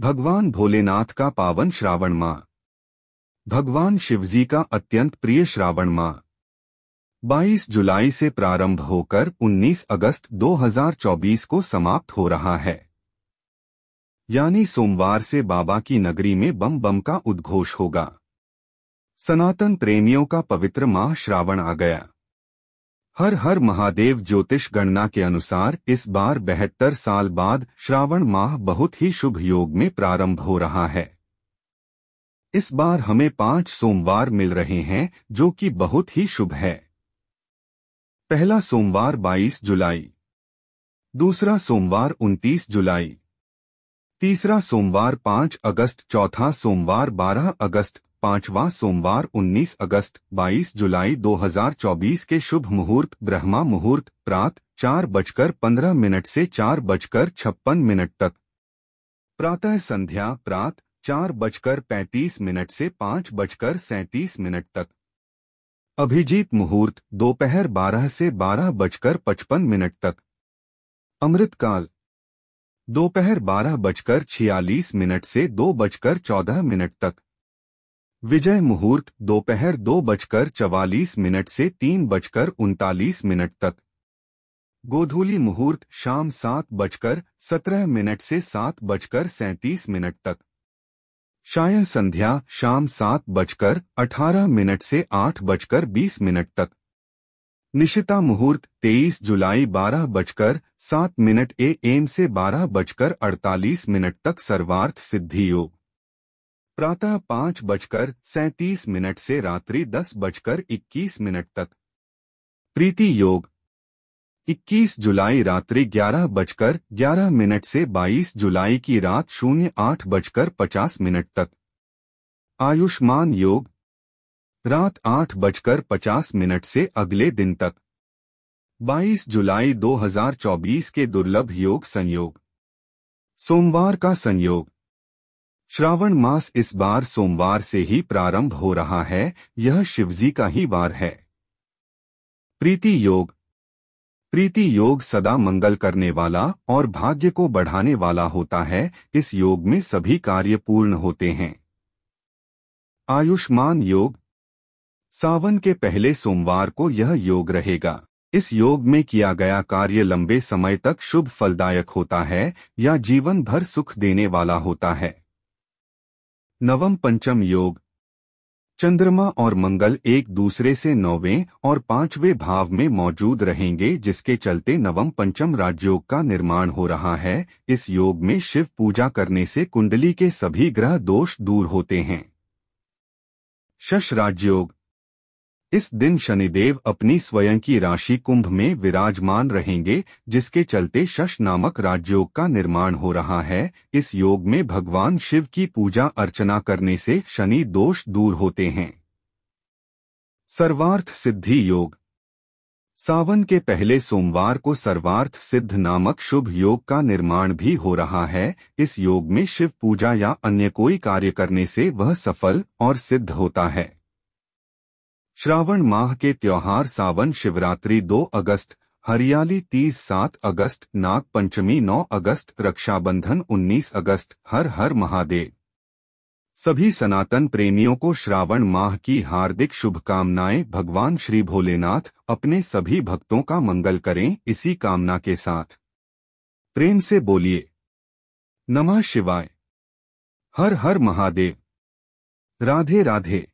भगवान भोलेनाथ का पावन श्रावण माह भगवान शिवजी का अत्यंत प्रिय श्रावण माह 22 जुलाई से प्रारंभ होकर 19 अगस्त 2024 को समाप्त हो रहा है यानी सोमवार से बाबा की नगरी में बम बम का उद्घोष होगा सनातन प्रेमियों का पवित्र माह श्रावण आ गया हर हर महादेव ज्योतिष गणना के अनुसार इस बार बहत्तर साल बाद श्रावण माह बहुत ही शुभ योग में प्रारंभ हो रहा है इस बार हमें पांच सोमवार मिल रहे हैं जो कि बहुत ही शुभ है पहला सोमवार 22 जुलाई दूसरा सोमवार 29 जुलाई तीसरा सोमवार 5 अगस्त चौथा सोमवार 12 अगस्त पांचवा सोमवार 19 अगस्त 22 जुलाई 2024 के शुभ मुहूर्त ब्रह्मा मुहूर्त प्रात चार बजकर पंद्रह मिनट से चार बजकर छप्पन मिनट तक प्रातः संध्या प्रात चार बजकर पैंतीस मिनट से पांच बजकर सैंतीस मिनट तक अभिजीत मुहूर्त दोपहर बारह से बारह बजकर पचपन मिनट तक अमृतकाल दोपहर बारह बजकर छियालीस मिनट से दो बजकर चौदह मिनट तक विजय मुहूर्त दोपहर दो, दो बजकर चवालीस मिनट से तीन बजकर उनतालीस मिनट तक गोधूली मुहूर्त शाम सात बजकर सत्रह मिनट से सात बजकर सैंतीस मिनट तक शाय संध्या शाम सात बजकर अठारह मिनट से आठ बजकर बीस मिनट तक निशिता मुहूर्त तेईस जुलाई बारह बजकर सात मिनट ए एम से बारह बजकर अड़तालीस मिनट तक सर्वार्थ सिद्धि योग प्रातः पांच बजकर सैतीस मिनट से रात्रि दस बजकर इक्कीस मिनट तक प्रीति योग 21 जुलाई रात्रि ग्यारह बजकर ग्यारह मिनट से 22 जुलाई की रात शून्य आठ बजकर पचास मिनट तक आयुष्मान योग रात आठ बजकर पचास मिनट से अगले दिन तक 22 जुलाई 2024 के दुर्लभ योग संयोग सोमवार का संयोग श्रावण मास इस बार सोमवार से ही प्रारंभ हो रहा है यह शिवजी का ही वार है प्रीति योग प्रीति योग सदा मंगल करने वाला और भाग्य को बढ़ाने वाला होता है इस योग में सभी कार्य पूर्ण होते हैं आयुष्मान योग सावन के पहले सोमवार को यह योग रहेगा इस योग में किया गया कार्य लंबे समय तक शुभ फलदायक होता है या जीवन भर सुख देने वाला होता है नवम पंचम योग चंद्रमा और मंगल एक दूसरे से नौवें और पांचवें भाव में मौजूद रहेंगे जिसके चलते नवम पंचम राजयोग का निर्माण हो रहा है इस योग में शिव पूजा करने से कुंडली के सभी ग्रह दोष दूर होते हैं शश राजयोग इस दिन शनिदेव अपनी स्वयं की राशि कुंभ में विराजमान रहेंगे जिसके चलते शश नामक राजयोग का निर्माण हो रहा है इस योग में भगवान शिव की पूजा अर्चना करने से शनि दोष दूर होते हैं सर्वार्थ सिद्धि योग सावन के पहले सोमवार को सर्वार्थ सिद्ध नामक शुभ योग का निर्माण भी हो रहा है इस योग में शिव पूजा या अन्य कोई कार्य करने से वह सफल और सिद्ध होता है श्रावण माह के त्योहार सावन शिवरात्रि 2 अगस्त हरियाली 30 7 अगस्त नाग पंचमी 9 अगस्त रक्षाबंधन 19 अगस्त हर हर महादेव सभी सनातन प्रेमियों को श्रावण माह की हार्दिक शुभकामनाएं भगवान श्री भोलेनाथ अपने सभी भक्तों का मंगल करें इसी कामना के साथ प्रेम से बोलिए नमः शिवाय हर हर महादेव राधे राधे